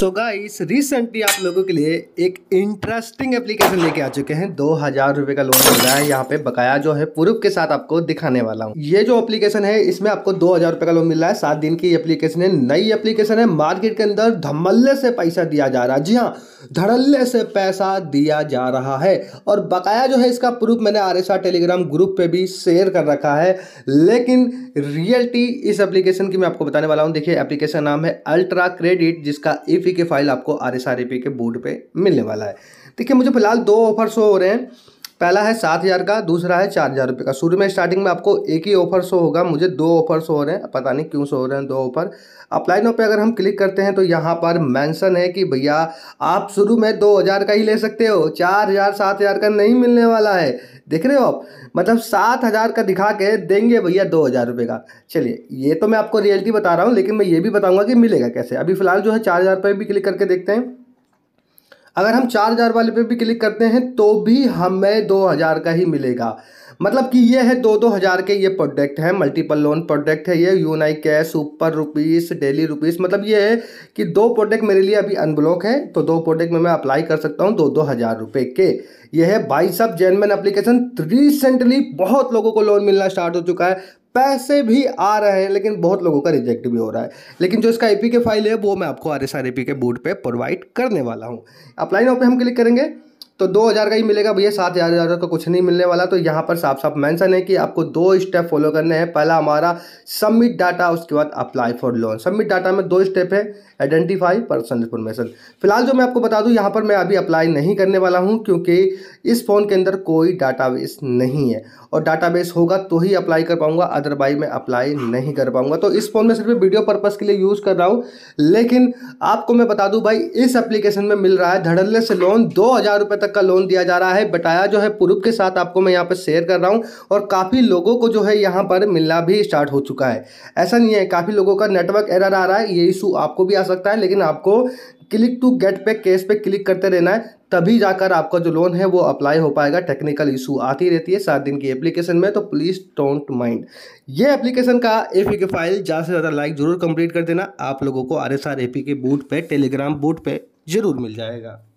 सो so guys recently आप लोगों के लिए एक इंटरेस्टिंग एप्लीकेशन लेके आ चुके हैं दो हजार रुपए का लोन मिल रहा है यहाँ पे बकाया जो है प्रूफ के साथ आपको दिखाने वाला हूँ ये जो एप्लीकेशन है इसमें आपको दो हजार रुपए का लोन मिल रहा है सात दिन की एप्लीकेशन है नई एप्लीकेशन है मार्केट के अंदर धमल्ले से पैसा दिया जा रहा है जी हाँ धड़ल्ले से पैसा दिया जा रहा है और बकाया जो है इसका प्रूफ मैंने आर टेलीग्राम ग्रुप पे भी शेयर कर रखा है लेकिन रियलिटी इस एप्लीकेशन की मैं आपको बताने वाला हूँ देखिए एप्लीकेशन नाम है अल्ट्रा क्रेडिट जिसका इफ के फाइल आपको आर के बोर्ड पर मिलने वाला है देखिए मुझे फिलहाल दो ऑफर शो हो रहे हैं पहला है सात हज़ार का दूसरा है चार हज़ार रुपये का शुरू में स्टार्टिंग में आपको एक ही ऑफर शो होगा मुझे दो ऑफर शो हो रहे हैं पता नहीं क्यों शो हो रहे हैं दो ऑफर अप्लाई नो पे अगर हम क्लिक करते हैं तो यहाँ पर मेंशन है कि भैया आप शुरू में दो हज़ार का ही ले सकते हो चार हज़ार सात हज़ार का नहीं मिलने वाला है देख रहे हो आप मतलब सात हज़ार का दिखा के देंगे भैया दो हज़ार रुपये का चलिए ये तो मैं आपको रियलिटी बता रहा हूँ लेकिन मैं ये भी बताऊँगा कि मिलेगा कैसे अभी फ़िलहाल जो है चार हज़ार रुपये भी क्लिक करके देखते हैं अगर हम चार हज़ार वाले पे भी क्लिक करते हैं तो भी हमें दो हज़ार का ही मिलेगा मतलब कि ये है दो दो हज़ार के ये प्रोडक्ट हैं मल्टीपल लोन प्रोडक्ट है ये यूनाई cash super rupees daily rupees मतलब ये है कि दो प्रोडक्ट मेरे लिए अभी अनब्लॉक है तो दो प्रोडक्ट में मैं अप्लाई कर सकता हूँ दो दो हज़ार रुपये के ये है बाईस ऑफ जेनमेन अप्लीकेशन रिसेंटली बहुत लोगों को लोन मिलना स्टार्ट हो चुका है पैसे भी आ रहे हैं लेकिन बहुत लोगों का रिजेक्ट भी हो रहा है लेकिन जो इसका के फाइल है वो मैं आपको आर एस आर के बोर्ड पर प्रोवाइड करने वाला हूँ अपलाइन ऑफ पर हम क्लिक करेंगे तो दो हज़ार का ही मिलेगा भैया सात हज़ार हज़ार का कुछ नहीं मिलने वाला तो यहाँ पर साफ साफ मेंशन है कि आपको दो स्टेप फॉलो करने हैं पहला हमारा सबमिट डाटा उसके बाद apply for loan submit data में दो स्टेप है आइडेंटिफाई पर्सन इन्फॉर्मेशन फिलहाल जो मैं आपको बता दूँ यहाँ पर मैं अभी अप्लाई नहीं करने वाला हूँ क्योंकि इस फ़ोन के अंदर कोई डाटाबेस नहीं है और डाटा होगा तो ही अप्लाई कर पाऊँगा अदरवाइज मैं अप्लाई नहीं कर पाऊँगा तो इस फ़ोन में सिर्फ वीडियो पर्पज़ के लिए यूज़ कर रहा हूँ लेकिन आपको मैं बता दूँ भाई इस एप्लीकेशन में मिल रहा है धड़ल्ले से लोन दो हज़ार तक तक का लोन दिया जा रहा है बटाया जो है प्रूफ के साथ आपको मैं यहाँ पर शेयर कर रहा हूँ और काफ़ी लोगों को जो है यहाँ पर मिलना भी स्टार्ट हो चुका है ऐसा नहीं है काफ़ी लोगों का नेटवर्क एरर आ रहा है ये इशू आपको भी आ सकता है लेकिन आपको click to get pay cash पे क्लिक करते रहना है तभी जाकर आपका जो लोन है वो अप्लाई हो पाएगा टेक्निकल इशू आती रहती है सात दिन की एप्लीकेशन में तो प्लीज़ डोंट माइंड ये एप्लीकेशन का ए पी के फाइल ज़्यादा से ज़्यादा लाइक ज़रूर कंप्लीट कर देना आप लोगों को R S R A P K bot पे टेलीग्राम बूट पे ज़रूर मिल जाएगा